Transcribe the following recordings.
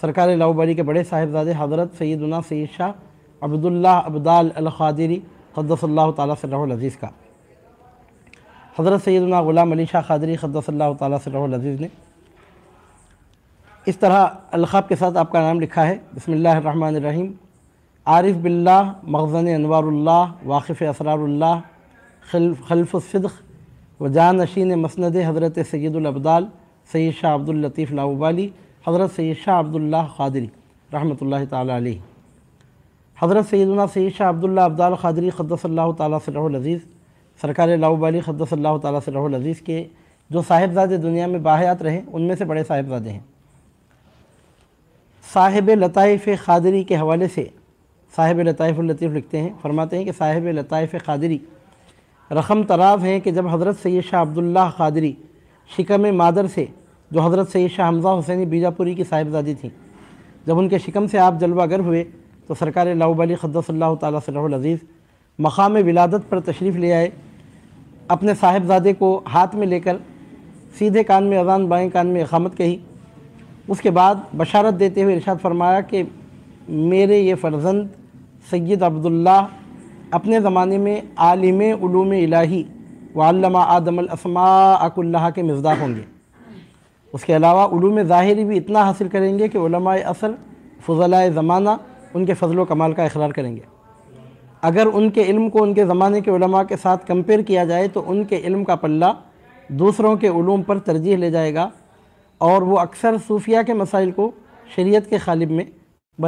सरकार लाहौबरी के बड़े साहिबजादे हज़रत सैदुना सैद शाह अब्दुल्ला अब्दाल अलखादरी खदसल्ला तजीज़ का हज़रत सैदुना ग़ुलाम अली शाह खादरी खदसल्ला तजीज़ ने इस तरह अलखाब के साथ आपका नाम लिखा है बसमीम आरिफ बिल्ला मखजन अनवारुल्ला वाक़फ़ व जान नशीन मसंद हज़रत सैदुलबदाल सैद शाह अब्दुल्लतीफ़ लाऊबाली हज़रत सैद शाह अब्दुल्ला ख़ादरी रहमत ला हज़रत सैदना सैद शाह अब्दुल्ला अब्दाल ख़ादरी ख़दसल्ला तज़ीज़ सरकार लाउबाली ख़दसल्ला तज़ीज़ के जो साहिबजादे दुनिया में बाहयात रहे उनमें से बड़े साहिबजादे हैं साहिब लताइफ़ ख़ादरी के हवाले से साहिब लताइफ़ लतीफ़ लिखते हैं फरमाते हैं कि साहिब लताइफ़ ख़ादरी रकम तराव हैं कि जब हज़रत सैद शाह अब्दुल्ला ख़ादरी शिकम मादर से जो हज़रत सैद शाह हमज़ा हुसैनी बीजापुरी की साहिबजादी थी जब उनके शिकम से आप जलवागर हुए तो सरकार लाऊबली खद्दसल्ला तज़ीज़ मकाम विलादत पर तशरीफ़ ले आए अपने साहिबजादे को हाथ में लेकर सीधे कान में अजान बाएँ कान में अखामत कही उसके बाद बशारत देते हुए इरशाद फरमाया कि मेरे ये फ़र्जंद सैद अब्दुल्ला अपने ज़माने में आलिम उलूम इलाही वालमा आदमल असमा अकुल्ला के मजदा होंगे उसके अलावा उलूम ज़ाहरी भी इतना हासिल करेंगे कि असर फ़ज़लाए ज़माना उनके फ़जल कमाल का इकरार करेंगे अगर उनके इल्म को उनके ज़माने के के साथ कंपेयर किया जाए तो उनके इल्म का पल्ला दूसरों के ूम पर तरजीह ले जाएगा और वो अक्सर सूफिया के मसाइल को शरीयत के खालिब में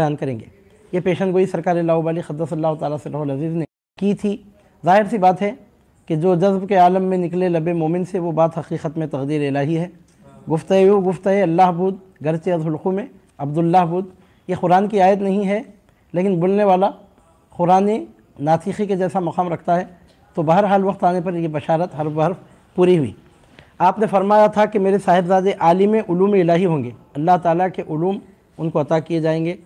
बयान करेंगे ये पेशन गोई सरकार लाउबाली तजीज़ ने की थी ज़ाहिर सी बात है कि जो जज्ब के आलम में निकले लबे मोमिन से वो बात हकीकत में तकदीर लाही है गुफ्त यू गुफ्त अल्लाह बुद गरचे अदुल्खू में अब्दुल्ला बुद ये कुरान की आयत नहीं है लेकिन बोलने वाला कुरानी नातीखी के जैसा मकाम रखता है तो बहरहाल वक्त आने पर यह बशारत हर बहर पूरी हुई आपने फरमाया था कि मेरे साहिबजादे आलिम उलूम इलाही होंगे अल्लाह ताला के उलूम उनको अता किए जाएंगे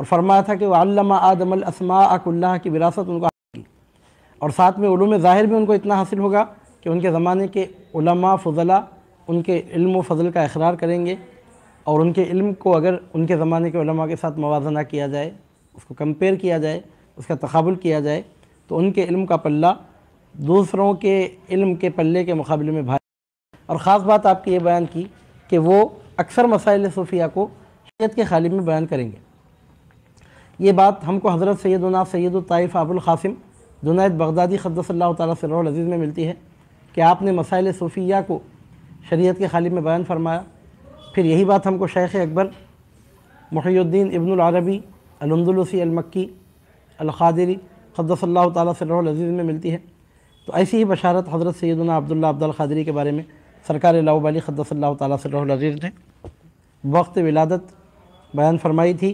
और फरमाया था कि वालमा आदमल असमा अकुल्ला की विरासत उनको आएगी और साथ में उलूम ज़ाहिर भी उनको इतना हासिल होगा कि उनके ज़माने के उलमा फजला उनके इल्म फ़ल फजल का अखरार करेंगे और उनके इल्म को अगर उनके ज़माने के उलमा के साथ मुजना किया जाए उसको कंपेयर किया जाए उसका तकबुल किया जाए तो उनके इल्म का पल्ला दूसरों के इल्म के पल्ले के मुकाबले में भारी और ख़ास बात आपकी ये बयान की कि वो अक्सर मसाइल सूफिया को शरीत के खालिब में बयान करेंगे ये बात हमको हज़रत सैदना सैद ताइफ़ अबुल जुनाद बगदादी खदस अल्लाह तज़ीज़ में मिलती है कि आपने मसाइल सूफिया को शरीयत के खाली में बयान फरमाया फिर यही बात हमको शेख अकबर मुहीद्दीन इब्नुल अरबी अलमदुलसी अलमक्की अलखादरी खदसल्ला तज़ीज़ में मिलती है तो ऐसी ही बशारत हज़रत सैदना अब्दुल्ला अब्दुल के बारे में सरकार लाऊबाली खदसल्ला तज़ीज़ ने वक्त विलादत बयान फरमाई थी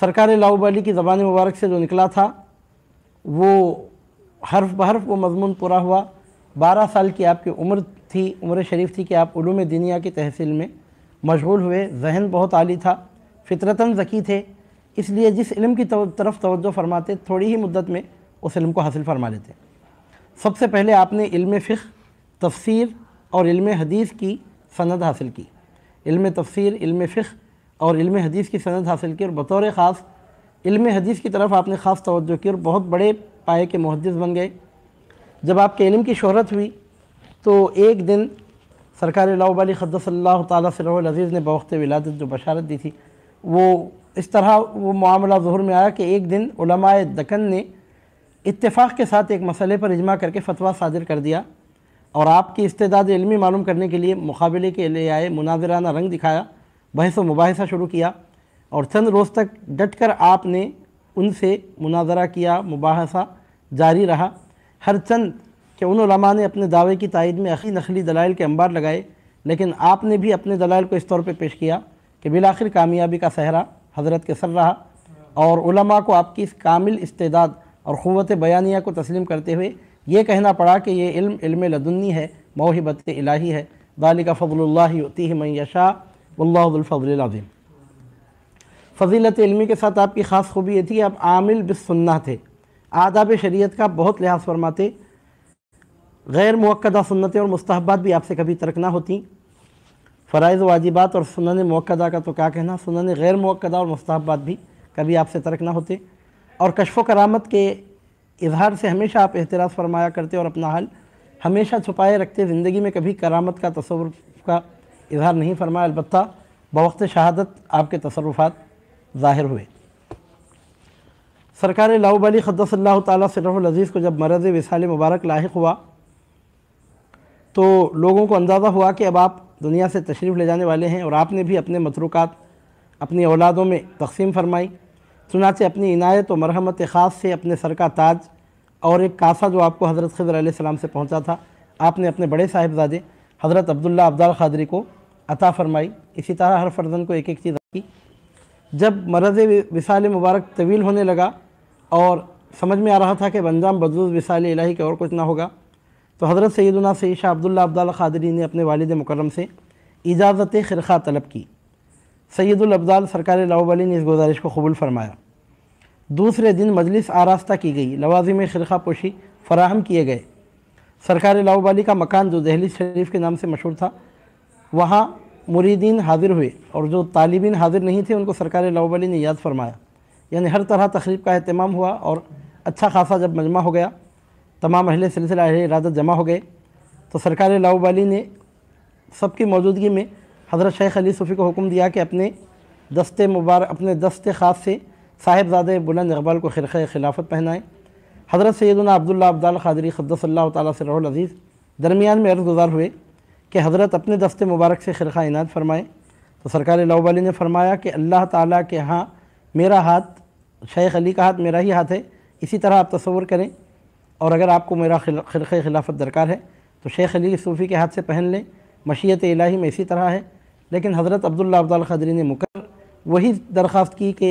सरकार लाऊबाली की ज़बान मुबारक से जो निकला था वो हर्फ बहर्फ वो मजमून पूरा हुआ बारह साल की आपकी उम्र थी उम्र शरीफ थी कि आप उलूम दिनिया की तहसील में मशगूल हुए जहन बहुत आली था फितरतन ज़की थे इसलिए जिस इल्म की तरफ तवज्जो फरमाते थोड़ी ही मुद्दत में उस इल्म को हासिल फरमा लेते सबसे पहले आपने इल्म फ़िक तफसीर और इल्म हदीस की सनद हासिल की इल्म तफसीर इल्म फ़िक और इल्म हदीस की सनद हासिल की और बतौर ख़ास इल्म हदीस की तरफ आपने ख़ास तवज्जो की और बहुत बड़े पाए के मुहदस बन गए जब आपके इल्म की शहरत हुई तो एक दिन सरकार लाबाली खदसल्ला तज़ीज़ ने बवक्त विलादत जो बशारत दी थी वो इस तरह वो मामला जहर में आया कि एक दिन दकन ने इतफाक़ के साथ एक मसले पर इजमा करके फतवा सादिर कर दिया और आपकी इस्तेदाद इलमी मालूम करने के लिए मुकाबले के लिए आए मुनाजराना रंग दिखाया बहस व मुबासा शुरू किया और चंद रोज़ तक डट कर आपने उनसे मुनाजरा किया मुबासा जारी रहा हर चंद कि उन ने अपने दावे की तायद में अखी नखली दलाइल के अंबार लगाए लेकिन आपने भी अपने दलाइल को इस तौर पर पेश किया कि बिलाखिर कामयाबी का सहरा हज़रत के सर रहा और उलमा को आपकी इस कामिल इस्तेदाद और क़वत बयानिया को तस्लीम करते हुए ये कहना पड़ा कि ये इल्म इल्म लदुन्नी है मोहिबत इलाही है दालिका का फ़बल्लाती है मैशा फजीलत इलमी के साथ आपकी ख़ास खूबी ये थी कि आप आमिल सुन्ना थे आदाब शरीत का बहुत लिहाज फरमाते गैर मौक़दा सुन्नतें और मुस्तहबात भी आपसे कभी तर्क ना होती फ़रज़ वाजिबात और सुनन मौक़दा का तो क्या कहना सुनन गैर मौक़दा और मुस्तहबात भी कभी आपसे तर्क ना होते और कशफ़ व करामत के इजहार से हमेशा आप एहतराज़ फरमाया करते और अपना हाल हमेशा छुपाए रखते ज़िंदगी में कभी करामत का तस्वर का इजहार नहीं फरमाया अलबत् बवक्त शहादत आपके तसरफात ज़ाहिर हुए सरकार लाऊबली खदसल्ला तसरफ़ीज़ को जब मरज़ विसाल मुबारक लाक हुआ तो लोगों को अंदाज़ा हुआ कि अब आप दुनिया से तशरीफ़ ले जाने वाले हैं और आपने भी अपने मतरूक़ात अपनी औलादों में तकसीम फरमाई चुनाचे अपनी इनायत और मरहमत ख़ास से अपने सर का ताज और एक कासा जो आपको हज़रत खजर आसमाम से पहुँचा था आपने अपने बड़े साहिबजादे हज़रत अब्दुल्ला अब्दाल खादरी को अता फरमाई इसी तरह हर फर्जन को एक एक चीज़ की जब मरज़ विसाल मुबारक तवील होने लगा और समझ में आ रहा था कि बंजाम बदूज विसाल इलाही के और कुछ ना होगा तो हज़रत सैदुना से शाह अब्दुल्ला अब्दाल ख़ादरी ने अपने वालद मुकरम से इजाज़त ख़िरखा तलब की सैदुलब्दाल सरकार लाहौली ने इस गुजारिश को कबूल फरमाया दूसरे दिन मजलिस आरास्ता की गई लवाजिम खिरखा पोशी फराहम किए गए सरकार लाहौली का मकान जो दहली शरीफ के नाम से मशहूर था वहाँ मुरीदीन हाजिर हुए और जो तालिबिन हाजिर नहीं थे उनको सरकार लाहौली ने याद फरमाया यानी हर तरह तकरीब का अहतमाम हुआ और अच्छा खासा जब मजमा हो गया तमाम अहले सिलसिला अहले इरादत जमा हो गए तो सरकार लाऊबाली ने सबकी मौजूदगी में हज़रत शेख अली सूफ़ी को हुक्म दिया कि अपने दस्ते मुबारक अपने दस्ते ख़ास से साहिबजादे बुलंद इकबाल को खिरख खिलाफत पहनाएं हज़रत सैदना अब्दुल्ला अब्दाल खादरी खदसल्ला अज़ीज़ दरमियान में अर्ज़ गुजार हुए कि हज़रत अपने दस्ते मुबारक से खिरख इनायत फरमाएँ तो सरकार लाऊबाली ने फरमाया कि अल्लाह ताला के यहाँ मेरा हाथ शेख अली का हाथ मेरा ही हाथ है इसी तरह आप तस्वुर करें और अगर आपको मेरा खिल खिलाफत दरकार है तो शेख अली सूफ़ी के हाथ से पहन लें मशीत इलाही में इसी तरह है लेकिन हज़रत अब्दुल्ला अब्दाल खदरी ने मुकर वही दरख्वास्त की कि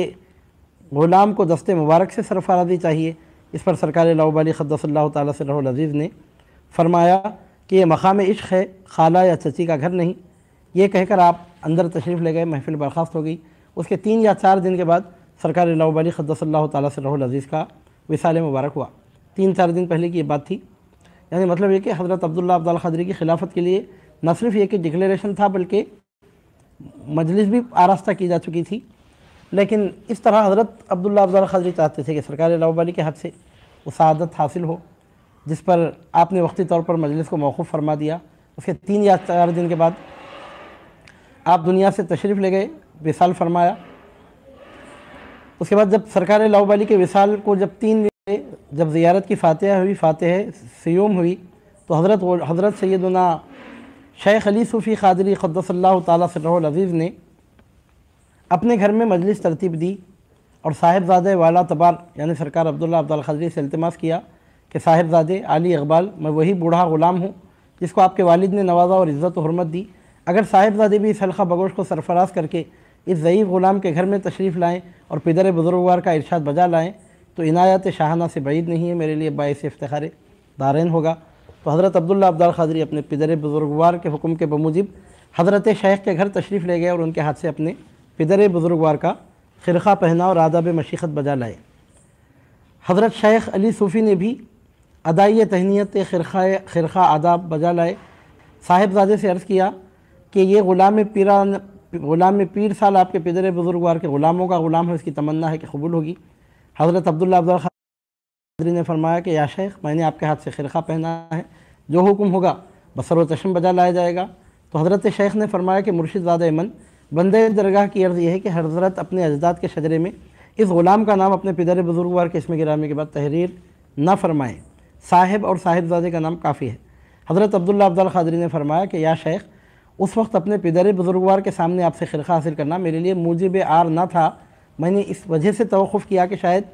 ग़ुलाम को दस्ते मुबारक से सरफराजी चाहिए इस पर सरकार लाउबाली खदसल्ला तजीज़ ने फरमाया कि ये मकाम इश्क है खाला या चची का घर नहीं ये कहकर आप अंदर तशरीफ़ ले गए महफिल बर्खास्त हो गई उसके तीन या चार दिन के बाद सरकार लाउबाली खदसल्ला तजीज़ का विसाल मुबारक हुआ तीन चार दिन पहले की ये बात थी यानी मतलब ये कि हज़रत अब्दुल्ला अब्दाल खदरी की खिलाफत के लिए न सिर्फ ये कि डिक्लेरेशन था बल्कि मजलिस भी आरास्ता की जा चुकी थी लेकिन इस तरह हज़रत अब्दुल्ला अब्दाल खदरी चाहते थे कि सरकार लाबाली के हाथ से उसदत हासिल हो जिस पर आपने वक्ती तौर पर मजलिस को मौक़ फरमा दिया उसके तीन या चार दिन के बाद आप दुनिया से तशरीफ़ ले गए विशाल फरमाया उसके बाद जब सरकार लाहबाली के विशाल को जब तीन जब ज़ियारत की फ़ातह हुई फ़ातह सयोम हुई तो हज़रत हज़रत सैदना शेख अली सूफ़ी ख़ादरी ख़दसल्ला तज़ीज़ ने अपने घर में मजलिस तरतीब दी और साहिबजाद वाला तबार यानी सरकार अब्दुल्ला अब्दाल ख़दरी से अल्तमास किया कि साहिबजादे आली इकबाल मैं वही बूढ़ा ग़ुलाम हूँ जिसको आपके वालिद ने नवाज़ा और इज़्ज़त हरमत दी अगर साहिबजादे भी इस हल्का बगोश को सरफराज करके इस ज़यीफ़ ग़ुलाम के घर में तशरीफ़ लाएँ और पिदर बुज़ुर्गवार का इर्शाद बजा लाएँ तो इनायत शाहाना से बैद नहीं है मेरे लिए बायस इफ्तार दारैन होगा तो हज़रत अब्दुल्ला अब्दाल खादरी अपने पिदर बुज़ुर्गवार के हुक्म के बमूजिब हज़रत शेख के घर तशरीफ़ ले गए और उनके हाथ से अपने पिदर बुज़ुर्गवार का ख़िरखा पहना और आदाब मशीक़त बजा लाए हज़रत शेख अली सूफ़ी ने भी अदाई तहनीत ख़िरखा ख़िरखा आदाब बजा लाए साहेबजादे से अर्ज़ किया कि ये ग़ुलाम पीरा ग़ुलाम पीर साल आपके पिदर बुज़ुर्गवार के ग़ुलामों का ग़ुलाम है उसकी तमन्ना है कि कबूल होगी हज़रत अब्दुल्ला अब्दुल खादरी ने फरमाया कि या शेख मैंने आपके हाथ से खिरखा पहना है जो हुक्म होगा बसर चश्म बजा लाया जाएगा तो हज़रत शेख ने फरमाया कि मुर्शिद वाद बंद दरगाह की अर्ज़ यह है कि हज़रत अपने अजदाद के शजरे में इस ग़ुलाम का नाम अपने पिदर बुजुर्गवार के इसमें गिरामे के बाद तहरीर न फरमाएँ साहिब और साहिबजादे का नाम काफ़ी है हज़रत अब्दुल्ला अब्दुल खादरी ने फरमाया कि या शेख उस वक्त अपने पिदर बुजुर्गवार के सामने आपसे खिरखा हासिल करना मेरे लिए बे आर ना था मैंने इस वजह से तवक़ किया कि शायद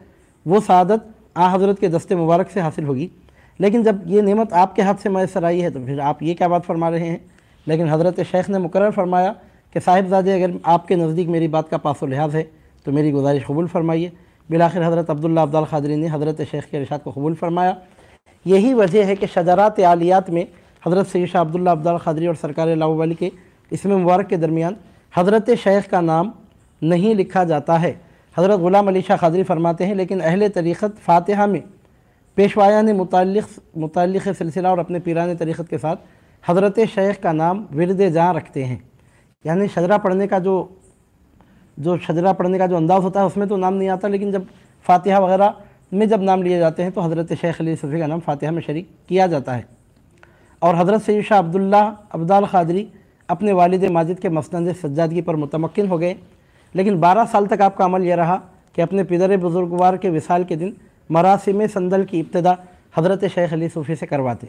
वो सदत आ हज़रत के दस्ते मुबारक से हासिल होगी लेकिन जब ये नेमत आपके हाथ से मैसर आई है तो फिर आप ये क्या बात फरमा रहे हैं लेकिन हज़रत शेख ने मुकर फरमाया कि साहिबजादे अगर आपके नज़दीक मेरी बात का पास लिहाज है तो मेरी गुजारिश कबूल फरमाइए बिलाखिर हज़रत अब्दुल्ला अब्दाल खादरी ने हज़रत शेख के रिशात को कबूल फरमाया यही वजह है कि शजरात आलियात में हज़रत सैद अब्दुल्ला अब्दाल खादरी और सरकार वाली के इसमें मुबारक के दरमियान हज़रत शेख का नाम नहीं लिखा जाता है हज़रत ग़ुलाम अली शाह खादरी फरमाते हैं लेकिन अहल तरीक़त फ़ातहा में पेशवाया ने मुतल मुतल सिलसिला और अपने पीरान तरीक़त के साथ हज़रत शेख का नाम विरद जहाँ रखते हैं यानी शजरा पढ़ने का जो जो शजरा पढ़ने का जो अंदाज़ होता है उसमें तो नाम नहीं आता लेकिन जब फ़ातिहा वगैरह में जब नाम लिए जाते हैं तो हज़रत शेख अली सफ़ी का नाम फ़ातिहा में शरीक किया जाता है और हज़रत सैद शाह अब्दुल्ला अब्दाल खादरी अपने वालद माजिद के मसंद सज्जादगी पर मतमक्न हो गए लेकिन 12 साल तक आपका अमल यह रहा कि अपने पिदर बुजुर्गवार के विसाल के दिन मरासी में संदल की इब्तदा हज़रत शेख अली सूफ़ी से करवाते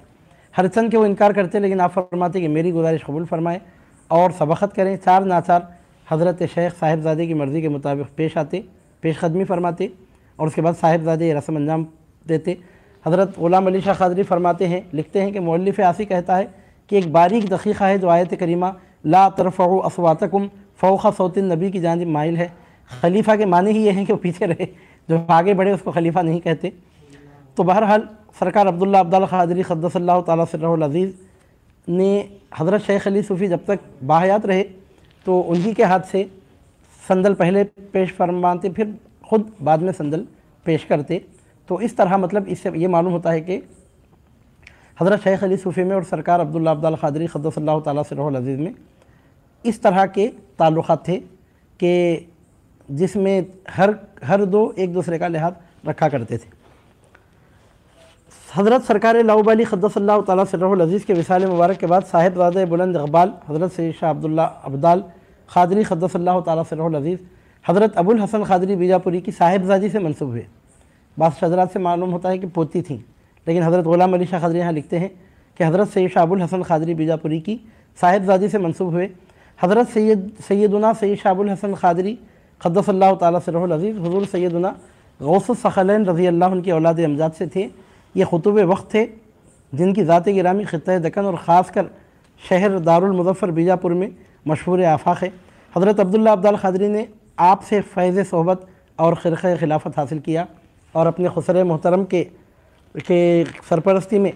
हर चंद के वो इनकार करते लेकिन आप फरमाते कि मेरी गुजारिश कबूल फरमाएँ और सबक़त करें चार नाचार हज़रत शेख साहिबजादे की मर्ज़ी के मुताबिक पेश आते पेश फरमाते और उसके बाद साहिबजादे ये रस्म अंजाम देते हज़रत ग़ुलाम अली शाह खादरी फरमाते हैं लिखते हैं कि मौलफ़ आसी कहता है कि एक बारीक दकीक़ा है जो आयत करीमा ला तरफ़ असवातकुम फ़ोखा सोतिन नबी की जानब माइल है खलीफा के माने ही ये हैं कि वो पीछे रहे जो आगे बढ़े उसको खलीफा नहीं कहते तो बहरहाल सरकार अब्दुल्ला अब्दाल खादरी खदसल्ला तलाज़ीज़ ने हज़रत शेख अली सूफ़ी जब तक बाहयात रहे तो उन्हीं के हाथ से संदल पहले पेश फरमाते फिर खुद बाद में संदल पेश करते तो इस तरह मतलब इससे ये मालूम होता है कि हज़रत शेख अली सूफ़ी में और सरकार अब्दुल्ला अब्दाल खादरी खदसल्ला तजीज़ में इस तरह के ताल्लुक़ थे कि जिसमें हर हर दो एक दूसरे का लिहाज रखा करते थे हज़रत सरकार लाउबाली खदसल तज़ीज़ के विसाल मुबारक के बाद वादे बुलंद इकबाल हज़रत सैद शाह अब्दुल्ला अब्दाल खादरी खदसल तज़ीज़ हज़रत अबुल हसन खादरी बीजापुरी की साहिबजादी से मनसूब हुए बादशाह हजरात से मालूम होता है कि पोती थी लेकिन हज़रत ग़ुलाम अली शाह खादरी यहाँ लिखते हैं कि हज़रत सैद शाह अबुल हसन खादरी बीजापुरी की साहिबजादी से मनसूब हुए हज़रत सैद सैदुना सैद शाबुल हसन खादरी खदसल्ला तजीज़ हजूर सैदना गौसखलन रज़ी अल्लाह उनकी औलाद अमजाद से थे ये खतुब वक्त थे जिनकी ज़ात गिरामी ख़त दक्कन और ख़ास कर शहर दारुलमज़फ़र बीजापुर में मशहूर आफाक़ है हज़रत अब्दुल्ला अब्दाल खादरी ने आपसे फैज़ सहबत और खिर खिलाफत हासिल किया और अपने खसर मोहतरम के के सरपरस्ती में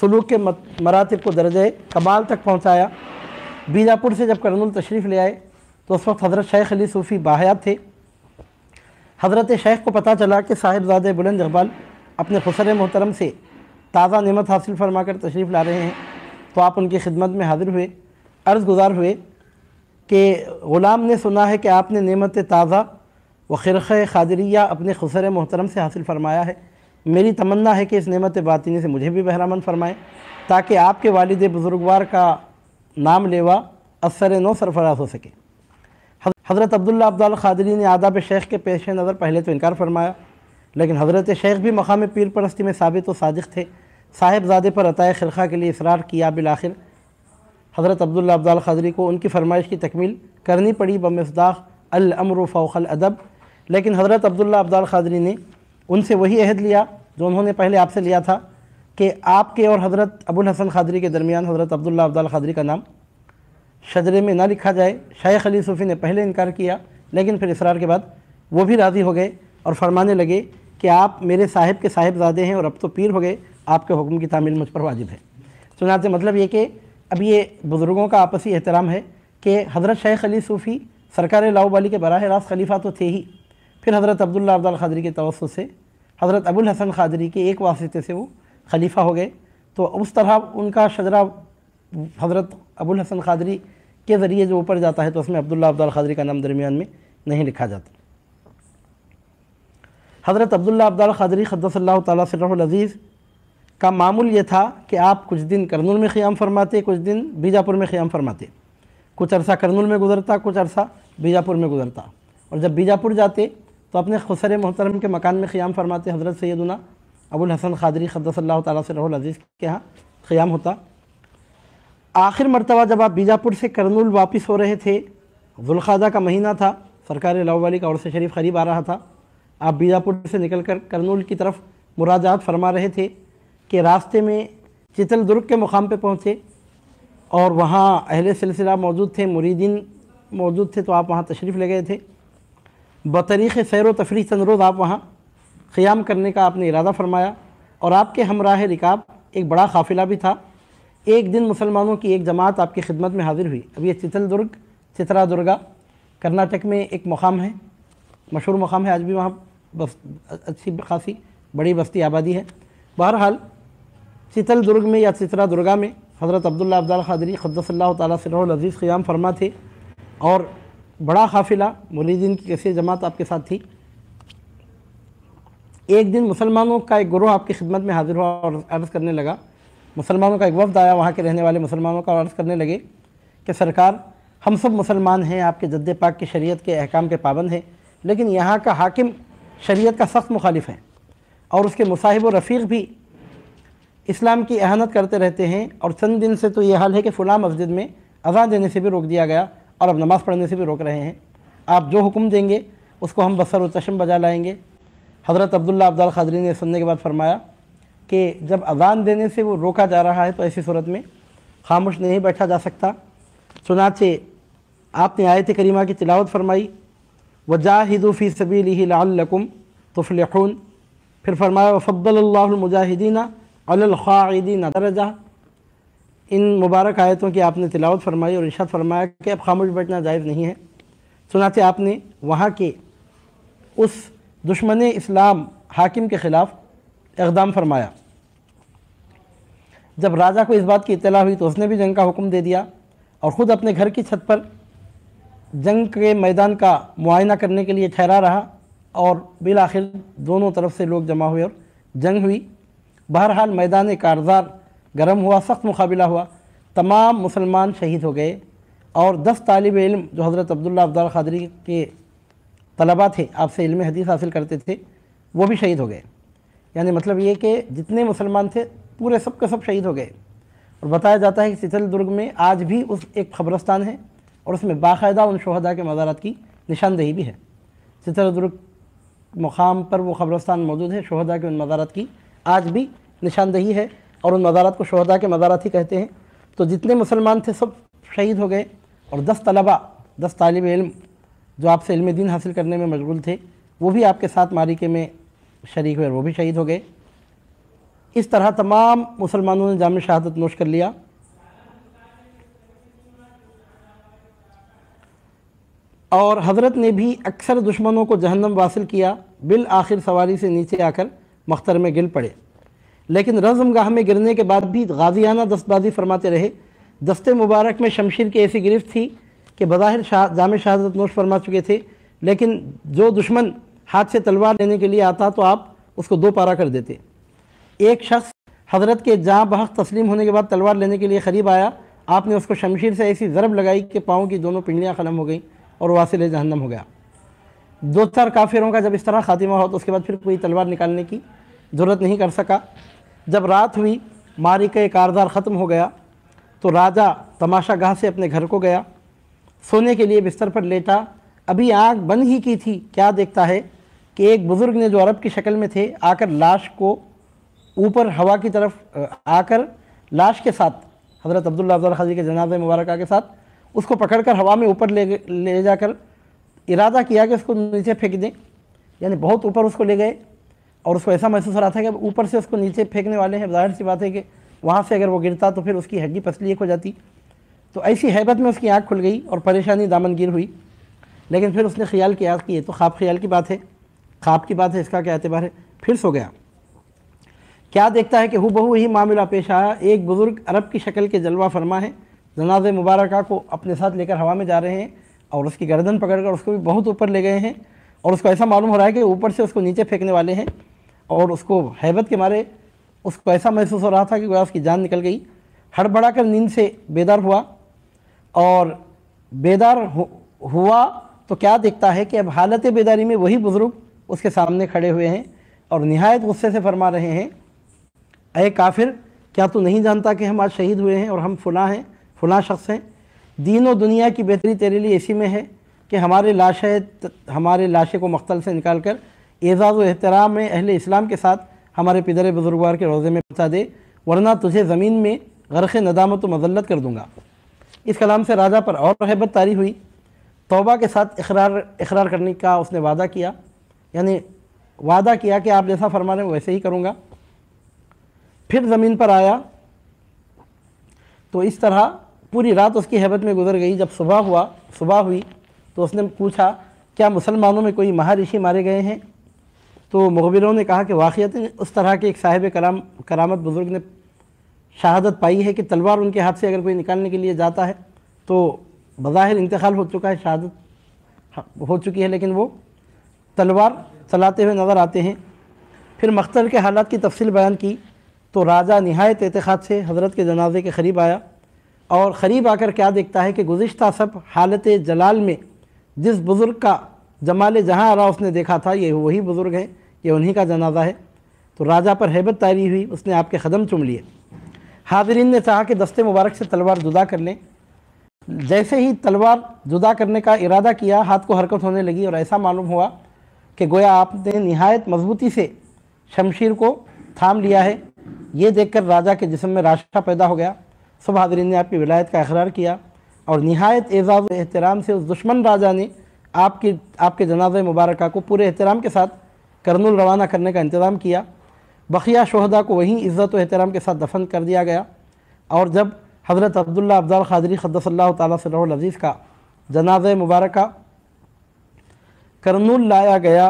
सलूक के मरातब को दर्ज कमाल तक पहुँचाया बीजापुर से जब करनुल तशरीफ़ ले आए तो उस वक्त हज़रत शेख अली सूफ़ी बाहयात थे हज़रत शेख को पता चला कि साहिबजाद बुलंद इकबाल अपने खुसर मोहतरम से ताज़ा नमत हासिल फरमा कर तशरीफ़ ला रहे हैं तो आप उनकी खिदमत में हाजिर हुए अर्ज़ गुजार हुए कि ग़ुलाम ने सुना है कि आपने नमत ताज़ा व ख़िरख़ खादरिया अपने खुसर मोहतरम से हासिल फरमाया है मेरी तमन्ना है कि इस नमत बातनी से मुझे भी बहरामंद फरमाएँ ताकि आपके वालद बुज़ुर्गवार का नाम लेवा असर नो सरफराज हो सके हज़रत अब्दुल्ला अब्दाल खादरी ने आदाब शेख के पेश नज़र पहले तो इनकार फरमाया लेकिन हज़रत शेख भी मकाम पीर परस्ती में साबित व सादिक थे साहेबजादे पर अतः खिलखा के लिए इसरार किया बिल आखिर हज़रत अब्दुल्ला अब्दाल खादरी को उनकी फरमाइश की तकमील करनी पड़ी बमसदाख अलमर फ़ौकल अदब लेकिन हज़रत अब्दुल्ला अब्दाल खादरी ने उनसे वही अहद लिया जो उन्होंने पहले आपसे लिया था कि आपके और हज़रत अबुल हसन खादरी के दरमियान हज़रत अब्दुल्ला अब्दाल खादरी का नाम शजरे में ना लिखा जाए शाह अली सूफ़ी ने पहले इनकार किया लेकिन फिर इसरार के बाद वो भी राज़ी हो गए और फरमाने लगे कि आप मेरे साहिब के साहिबजादे हैं और अब तो पीर हो गए आपके हुक्म की तामील मुझ पर वाजिब है चुनाते मतलब ये कि अब ये बुज़ुर्गों का आपसी एहतराम है कि हज़रत शेख अली सूफ़ी सरकार लाऊबाली के बराह रास्त खलीफा तो थे ही फिर हज़रत अब्दुल्ला अब्दाल खादरी के तवसु से हज़रत अबुल हसन खादरी के एक वास्ते से वो खलीफा हो गए तो उस तरह उनका शजरा हज़रत अबुल हसन खादरी के ज़रिए जो ऊपर जाता है तो उसमें अब्दुल्ला अब्दाल खादरी का नाम दरमियान में नहीं लिखा जाता हज़रत अब्दुल्ला अब्दाल खादरी खदसल्ला तज़ीज़ का मामूल ये था कि आप कुछ दिन करनूल में क़्याम फरमाते कुछ दिन बीजापुर में क़्याम फरमाते कुछ अरसा करनूल में गुजरता कुछ अरसा बीजापुर में गुजरता और जब बीजापुर जाते तो अपने खुसर मोहतरम के मकान में क़्याम फरमाते हज़रत सैदुना अबुल हसन खादरी खदसल्ला तजीज़ के यहाँ क़्याम होता आखिर मरतबा जब आप बीजापुर से करनूल वापस हो रहे थे जुल्खादा का महीना था सरकार लावाली का और से शरीफ करीब आ रहा था आप बीजापुर से निकल कर करनूल की तरफ मुराजात फरमा रहे थे कि रास्ते में चितल दुर्ग के मुकाम पर पहुँचे और वहाँ अहले सिलसिला मौजूद थे मुरीदीन मौजूद थे तो आप वहाँ तशरीफ़ ले गए थे बतरीक़ सैर व तफरी चंद रोज़ आप वहाँ क़्याम करने का आपने इरादा फरमाया और आपके हमराह रिकाब एक बड़ा काफिला भी था एक दिन मुसलमानों की एक जमात आपकी खिदमत में हाजिर हुई अब ये चितल दुर्ग चित्रा दुर्गा कर्नाटक में एक मकाम है मशहूर मकाम है आज भी वहाँ बस अच्छी खासी बड़ी बस्ती आबादी है बहरहाल चितल दुर्ग में या चित्रा दुर्गा में हज़रत अब्दुल्ला अब्दाल खादरी खदसल्ला तजीज़ क़्याम फरमा थे और बड़ा काफिला मुरीदीन की कैसे जमात आपके साथ थी एक दिन मुसलमानों का एक गुरु आपकी खिदमत में हाजिर हुआ और अर्ज़ करने लगा मुसलमानों का एक वफ्द आया वहाँ के रहने वाले मुसलमानों का अर्ज़ करने लगे कि सरकार हम सब मुसलमान हैं आपके जद्द पाक की शरीयत के अहकाम के पाबंद हैं लेकिन यहाँ का हाकिम शरीयत का सख्त मुखालिफ है और उसके मुसाहिब रफ़ीक भी इस्लाम की अहानत करते रहते हैं और चंद दिन से तो ये हाल है कि फ़लाँ मस्जिद में अज़ा देने से भी रोक दिया गया और अब नमाज़ पढ़ने से भी रोक रहे हैं आप जो हुक्म देंगे उसको हम बसर व चशम बजा लाएंगे हज़रत अब्दुल्ला अब्दाल खादरी ने सुनने के बाद फरमाया कि जब अजान देने से वो रोका जा रहा है तो ऐसी सूरत में खामोश नहीं बैठा जा सकता चुनाचे आपने आयत करीमा की तिलावत फरमाई वजाहिदूफ़ी सबी लाकुम तुफलखून फिर फरमाया वफ़बलमुजाहिदीना दरजा इन मुबारक आयतों की आपने तिलावत फरमाई और इशात फरमाया कि अब खामोश बैठना जायज़ नहीं है चुनाचे आपने वहाँ के उस दुश्मन इस्लाम हाकिम के ख़िलाफ़ इकदाम फरमाया जब राजा को इस बात की इतला हुई तो उसने भी जंग का हुक्म दे दिया और ख़ुद अपने घर की छत पर जंग के मैदान का मुआयना करने के लिए ठहरा रहा और बिल आखिर दोनों तरफ से लोग जमा हुए और जंग हुई बहरहाल मैदान कारजार गर्म हुआ सख्त मुकाबला हुआ तमाम मुसलमान शहीद हो गए और दस तालब इल्म जो हज़रत अब्दुल्ला अब्दाल खादरी के तलबा थे आपसे इल्म हदीस हासिल करते थे वो भी शहीद हो गए यानी मतलब ये कि जितने मुसलमान थे पूरे सब के सब शहीद हो गए और बताया जाता है कि सितल दुर्ग में आज भी उस एक खबरस्तान है और उसमें बाकायदा उन शहदा के मजारत की निशानदेही भी है सितल दुर्ग मुकाम पर वो खबरस्तान मौजूद है शहदा के उन मजारत की आज भी निशानदेही है और उन मजारत को शहदा के मजारत ही कहते हैं तो जितने मुसलमान थे सब शहीद हो गए और दस तलबा दस तालब इल्म जो आपसे इल्म दिन हासिल करने में मशगूल थे वो भी आपके साथ मारिके में शरीक हुए वो भी शहीद हो गए इस तरह तमाम मुसलमानों ने जाम शहादत नोश कर लिया और हज़रत ने भी अक्सर दुश्मनों को जहन्नम वासिल किया बिल आखिर सवारी से नीचे आकर मख्तर में गिर पड़े लेकिन रजमगाह में गिरने के बाद भी गाजियाना दस्तबाजी फरमाते रहे दस्ते मुबारक में शमशीर की ऐसी गिरफ्त थी कि बज़ाहिर शाह जाम शहादत नोश फरमा चुके थे लेकिन जो दुश्मन हाथ से तलवार लेने के लिए आता तो आप उसको दो पारा कर देते एक शख्स हज़रत के जहाँ बहक तस्लीम होने के बाद तलवार लेने के लिए करीब आया आपने उसको शमशीर से ऐसी ज़रब लगाई कि पाँव की दोनों पिंडियाँ ख़त्म हो गई और वासिल जहन्नम हो गया दो चार काफिरों का जब इस तरह खातिमा हो तो उसके बाद फिर कोई तलवार निकालने की ज़रूरत नहीं कर सका जब रात हुई मारी का कारदार ख़त्म हो गया तो राजा तमाशा गाह से अपने घर को गया सोने के लिए बिस्तर पर लेटा अभी आँख बंद ही की थी क्या देखता है कि एक बुज़ुर्ग ने जो अरब की शक्ल में थे आकर लाश को ऊपर हवा की तरफ आकर लाश के साथ हज़रत अब्दुल्ला अब्दुल के जनाज मुबारक के साथ उसको पकड़ कर हवा में ऊपर ले ले जाकर इरादा किया कि उसको नीचे फेंक दें यानी बहुत ऊपर उसको ले गए और उसको ऐसा महसूस हो रहा था कि ऊपर से उसको नीचे फेंकने वाले हैं जाहिर सी बात है कि वहाँ से अगर वो गिरता तो फिर उसकी हड्डी पसली एक हो जाती तो ऐसी हैबत में उसकी आँख खुल गई और परेशानी दामनगिर हुई लेकिन फिर उसने ख्याल किया कि ये तो ख्वाब ख्याल की बात है ख्वाब की बात है इसका क्या एतबार है फिर सो गया क्या देखता है कि हु बहू ही मामला पेश आया एक बुज़ुर्ग अरब की शक्ल के जलवा फरमा है जनाज मुबारक को अपने साथ लेकर हवा में जा रहे हैं और उसकी गर्दन पकड़कर उसको भी बहुत ऊपर ले गए हैं और उसको ऐसा मालूम हो रहा है कि ऊपर से उसको नीचे फेंकने वाले हैं और उसको हैबत के मारे उसको ऐसा महसूस हो रहा था कि वह उसकी जान निकल गई हड़बड़ा कर नींद से बेदार हुआ और बेदार हुआ तो क्या दिखता है कि अब हालत बेदारी में वही बुज़ुर्ग उसके सामने खड़े हुए हैं और नहायत गुस्से से फरमा रहे हैं अरे काफिर क्या तू नहीं जानता कि हम आज शहीद हुए हैं और हम फुला हैं फुला शख्स हैं दीन और दुनिया की बेहतरी तेरे लिए इसी में है कि हमारे लाशें हमारे लाशें को मख्तल से निकाल कर एजाज़ एहतराम में अहल इस्लाम के साथ हमारे पिदर बुजुर्गवार के रोज़े में बता दे वरना तुझे ज़मीन में गर्ख़ नदामत व मजल्लत कर दूँगा इस कलाम से राजा पर और हेबत तारी हुई तोबा के साथ इकरार इकरार करने का उसने वादा किया यानी वादा किया कि आप जैसा फरमा रहे हैं वैसे ही करूँगा फिर ज़मीन पर आया तो इस तरह पूरी रात उसकी हैबत में गुजर गई जब सुबह हुआ सुबह हुई तो उसने पूछा क्या मुसलमानों में कोई महारिषि मारे गए हैं तो मुखबिरों ने कहा कि वाक़ता उस तरह के एक साहिब कराम करामत बुज़ुर्ग ने शहादत पाई है कि तलवार उनके हाथ से अगर कोई निकालने के लिए जाता है तो बज़ाहिर इंतकाल हो चुका है शहादत हो चुकी है लेकिन वो तलवार चलाते हुए नज़र आते हैं फिर मख्तर के हालात की तफसील बयान की तो राजा नहायत एतखाद से हज़रत के जनाजे के करीब आया और ख़रीब आकर क्या देखता है कि गुज्त सब हालत जलाल में जिस बुज़ुर्ग का जमाल जहाँ आ रहा उसने देखा था ये वही बुज़ुर्ग हैं ये उन्हीं का जनाजा है तो राजा पर हैबत तारी हुई उसने आपके कदम चुम लिए हाजरीन ने चाहा कि दस्ते मुबारक से तलवार जुदा कर लें जैसे ही तलवार जुदा करने का इरादा किया हाथ को हरकत होने लगी और ऐसा मालूम हुआ कि गोया आपने नहायत मजबूती से शमशीर को थाम लिया है ये देखकर राजा के जिसम में राशा पैदा हो गया सब हाजरीन ने आपकी विलायत का अखरार किया और नहायत एजाज़ एहतराम से उस दुश्मन राजा ने आपकी आपके जनाज मुबारक को पूरे एहतराम के साथ करनुल रवाना करने का इंतज़ाम किया बखिया शहदा को वहीं इज़्ज़त व एहतराम के साथ दफन कर दिया गया और जब हज़रत अब्दुल्ला अब्दाल खादरी खदसल्ला तजीज़ का जनाज मुबारक करनूल लाया गया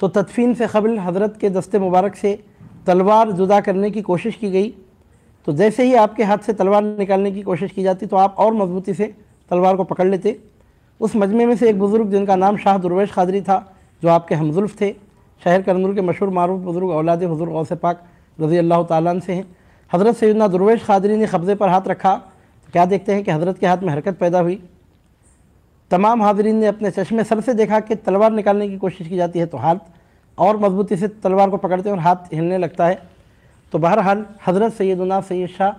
तो तदफीन से कबल हज़रत के दस्ते मुबारक से तलवार जुदा करने की कोशिश की गई तो जैसे ही आपके हाथ से तलवार निकालने की कोशिश की जाती तो आप और मजबूती से तलवार को पकड़ लेते उस मजमे में से एक बुज़ुर्ग जिनका नाम शाह दुर्वेश खादरी था जो आपके हमजुल्फ थे शहर करनूर के मशहूर मारूफ बुजुर्ग औलाद हजूर से पाक रजी अल्लाह तन से हैं हज़रत सैदना दुरवेश खादरी ने कब्ज़े पर हाथ रखा तो क्या देखते हैं कि हज़रत के हाथ में हरकत पैदा हुई तमाम हाजरीन ने अपने चश्मे सर से देखा कि तलवार निकालने की कोशिश की जाती है तो हाथ और मजबूती से तलवार को पकड़ते हैं और हाथ हिलने लगता है तो बहरहाल हज़रत सैदना सैद शाह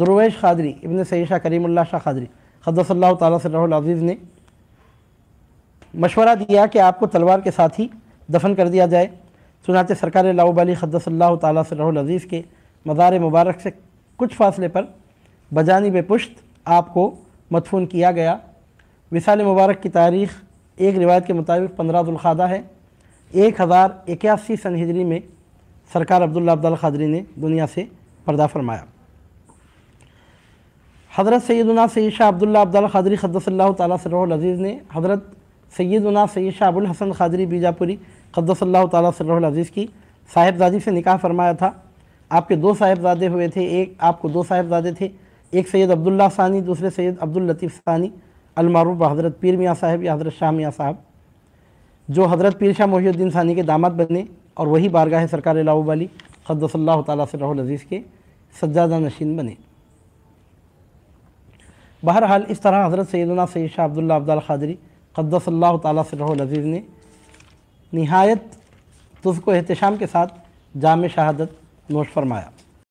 दुरवेश खादरी इबन सैद शाह करीमुल्ला शाह खादरी हदसल्ला तजीज़ ने मशवरा दिया कि आपको तलवार के साथ ही दफन कर दिया जाए सुनाच सरकार लाऊबाली खदसल्ला तजीज़ के मज़ार मुबारक से कुछ फासले पर बजानी पुश्त आपको मदफून किया गया विसाल मुबारक की तारीख़ एक रिवायत के मुताबिक पंद्रह दुलखादा है एक हज़ार इक्यासी सन हिजरी में सरकार अब्दुल्ला अब्दुल खादरी ने दुनिया से पर्दा फरमाया हज़रत सैदुना सैद शाह अब्दुल्ला अब्दुल खादरी खदसल्ला तजीज़ ने हज़रत सैदुना सैद शाह अबुल हसन खादरी बीजापुरी खद्दसल्ला तज़ीज़ की साहिबजादी से निकाह फरमाया था आपके दो साहिबजादे हुए थे एक आपको दो साहिबजादे थे एक सैयद अब्दुल्ला सानी दूसरे सैयद अब्दुल लतीफ़ सानी अलमारूफ हज़रत पीर मियाँ साहब या हज़रत शाह मियाँ साहब जो हज़रत पीर शाह मोहिउद्दीन सानी के दामाद बने और वही बारगाह सरकार लाऊ वाली तज़ीज़ के सज्जादा नशीन बने बहरहाल इस तरह हज़रत सैदना सैद शाह अब्दुल्ला अब्दाल खादरी खद्दसल्ला तज़ीज़ ने नहायत तुफ़ को के साथ जाम शहादत नोश फरमाया